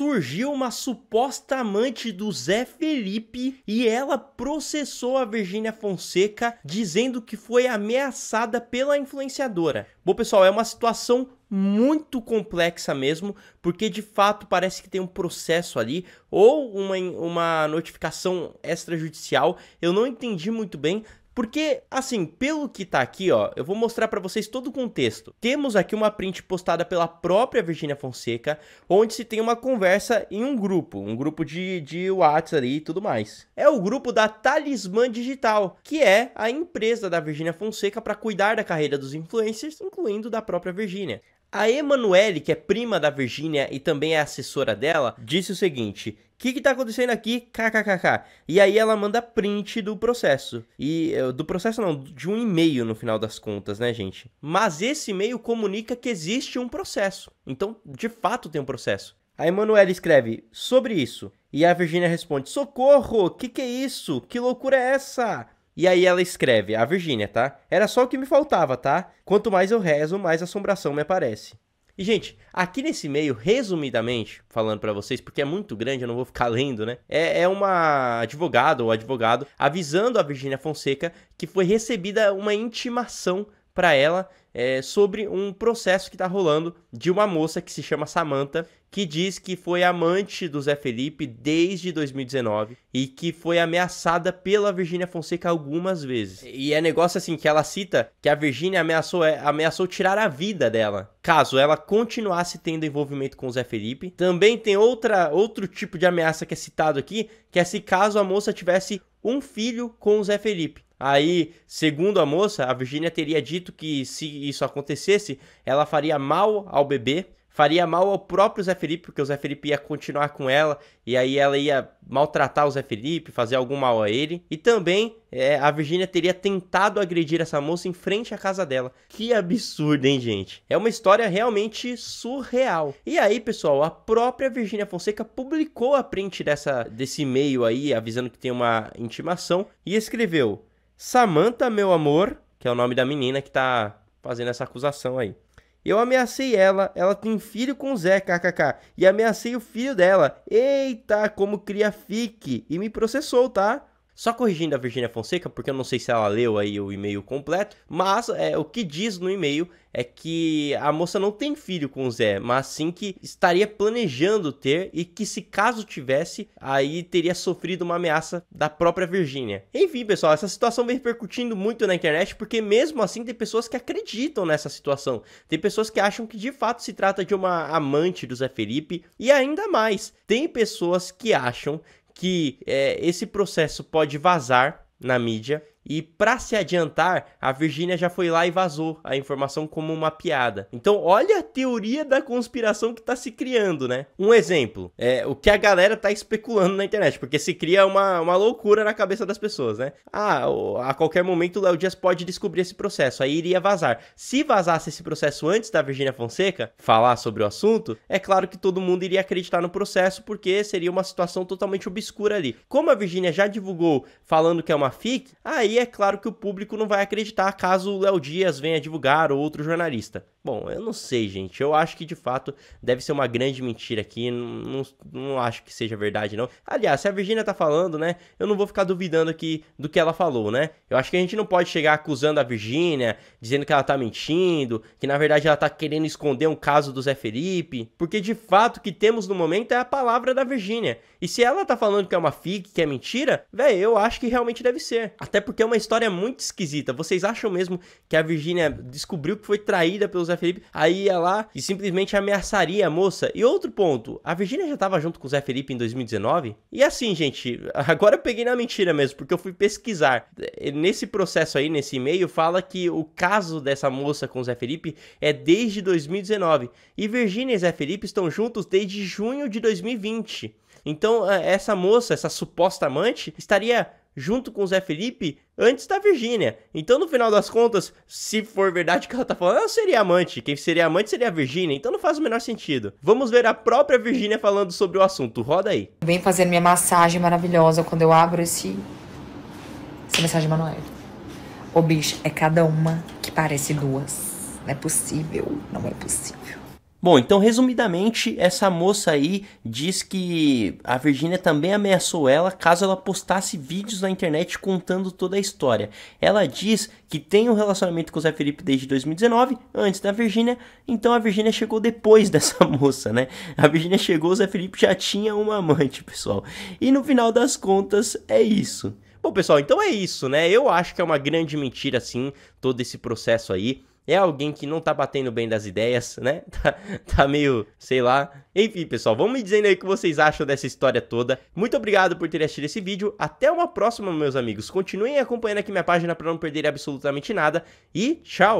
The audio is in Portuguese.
surgiu uma suposta amante do Zé Felipe e ela processou a Virgínia Fonseca dizendo que foi ameaçada pela influenciadora. Bom, pessoal, é uma situação muito complexa mesmo, porque de fato parece que tem um processo ali ou uma, uma notificação extrajudicial. Eu não entendi muito bem, porque, assim, pelo que tá aqui, ó, eu vou mostrar para vocês todo o contexto. Temos aqui uma print postada pela própria Virginia Fonseca, onde se tem uma conversa em um grupo, um grupo de, de WhatsApp e tudo mais. É o grupo da Talismã Digital, que é a empresa da Virginia Fonseca para cuidar da carreira dos influencers, incluindo da própria Virginia. A Emanuele, que é prima da Virginia e também é assessora dela, disse o seguinte: que que tá acontecendo aqui? KKKK. E aí ela manda print do processo. E eh, do processo não, de um e-mail no final das contas, né, gente? Mas esse e-mail comunica que existe um processo. Então, de fato tem um processo. A Emanuela escreve sobre isso. E a Virginia responde: "Socorro, o que que é isso? Que loucura é essa?" E aí ela escreve, a Virgínia, tá? Era só o que me faltava, tá? Quanto mais eu rezo, mais assombração me aparece. E, gente, aqui nesse e-mail, resumidamente, falando para vocês, porque é muito grande, eu não vou ficar lendo, né? É, é uma advogada ou advogado avisando a Virgínia Fonseca que foi recebida uma intimação para ela é, sobre um processo que está rolando de uma moça que se chama Samantha, que diz que foi amante do Zé Felipe desde 2019 e que foi ameaçada pela Virgínia Fonseca algumas vezes. E é negócio assim que ela cita que a Virgínia ameaçou, é, ameaçou tirar a vida dela caso ela continuasse tendo envolvimento com o Zé Felipe. Também tem outra, outro tipo de ameaça que é citado aqui, que é se caso a moça tivesse um filho com o Zé Felipe. Aí, segundo a moça, a Virginia teria dito que se isso acontecesse, ela faria mal ao bebê, faria mal ao próprio Zé Felipe, porque o Zé Felipe ia continuar com ela e aí ela ia maltratar o Zé Felipe, fazer algum mal a ele. E também é, a Virginia teria tentado agredir essa moça em frente à casa dela. Que absurdo, hein, gente? É uma história realmente surreal. E aí, pessoal, a própria Virginia Fonseca publicou a print dessa, desse e-mail aí, avisando que tem uma intimação, e escreveu: Samantha, meu amor, que é o nome da menina que tá fazendo essa acusação aí. Eu ameacei ela, ela tem filho com o Zé, kkk, e ameacei o filho dela. Eita, como cria fique! E me processou, tá? Só corrigindo a Virgínia Fonseca, porque eu não sei se ela leu aí o e-mail completo, mas é, o que diz no e-mail é que a moça não tem filho com o Zé, mas sim que estaria planejando ter e que se caso tivesse, aí teria sofrido uma ameaça da própria Virgínia. Enfim, pessoal, essa situação vem repercutindo muito na internet, porque mesmo assim tem pessoas que acreditam nessa situação. Tem pessoas que acham que de fato se trata de uma amante do Zé Felipe, e ainda mais, tem pessoas que acham que é, esse processo pode vazar na mídia e para se adiantar, a Virgínia já foi lá e vazou a informação como uma piada. Então, olha a teoria da conspiração que tá se criando, né? Um exemplo, é o que a galera tá especulando na internet, porque se cria uma, uma loucura na cabeça das pessoas, né? Ah, a qualquer momento o Léo Dias pode descobrir esse processo, aí iria vazar. Se vazasse esse processo antes da Virgínia Fonseca falar sobre o assunto, é claro que todo mundo iria acreditar no processo, porque seria uma situação totalmente obscura ali. Como a Virgínia já divulgou falando que é uma FIC, aí aí é claro que o público não vai acreditar caso o Léo Dias venha divulgar ou outro jornalista. Bom, eu não sei, gente. Eu acho que de fato deve ser uma grande mentira aqui. Não, não acho que seja verdade, não. Aliás, se a Virginia tá falando, né? Eu não vou ficar duvidando aqui do que ela falou, né? Eu acho que a gente não pode chegar acusando a Virginia, dizendo que ela tá mentindo, que na verdade ela tá querendo esconder um caso do Zé Felipe. Porque de fato o que temos no momento é a palavra da Virginia. E se ela tá falando que é uma fique que é mentira, velho, eu acho que realmente deve ser. Até porque é uma história muito esquisita. Vocês acham mesmo que a Virginia descobriu que foi traída pelos Zé Felipe, aí ia lá e simplesmente ameaçaria a moça. E outro ponto, a Virgínia já estava junto com o Zé Felipe em 2019? E assim, gente, agora eu peguei na mentira mesmo, porque eu fui pesquisar. Nesse processo aí, nesse e-mail, fala que o caso dessa moça com o Zé Felipe é desde 2019. E Virgínia e Zé Felipe estão juntos desde junho de 2020. Então, é, essa moça, essa suposta amante, estaria junto com o Zé Felipe antes da Virgínia. Então, no final das contas, se for verdade que ela tá falando, ela seria amante. Quem seria amante seria a Virgínia, então não faz o menor sentido. Vamos ver a própria Virgínia falando sobre o assunto. Roda aí. Vem fazer minha massagem maravilhosa quando eu abro esse. essa mensagem Manuel. Ô bicho, é cada uma que parece duas. Não é possível, não é possível. Bom, então resumidamente, essa moça aí diz que a Virginia também ameaçou ela caso ela postasse vídeos na internet contando toda a história. Ela diz que tem um relacionamento com o Zé Felipe desde 2019, antes da Virginia, então a Virginia chegou depois dessa moça, né? A Virginia chegou, o Zé Felipe já tinha uma amante, pessoal. E no final das contas, é isso. Bom, pessoal, então é isso, né? Eu acho que é uma grande mentira, assim todo esse processo aí é alguém que não tá batendo bem das ideias, né? Tá, tá meio, sei lá. Enfim, pessoal, vamos me dizendo aí o que vocês acham dessa história toda. Muito obrigado por ter assistido esse vídeo. Até uma próxima, meus amigos. Continuem acompanhando aqui minha página para não perder absolutamente nada. E tchau!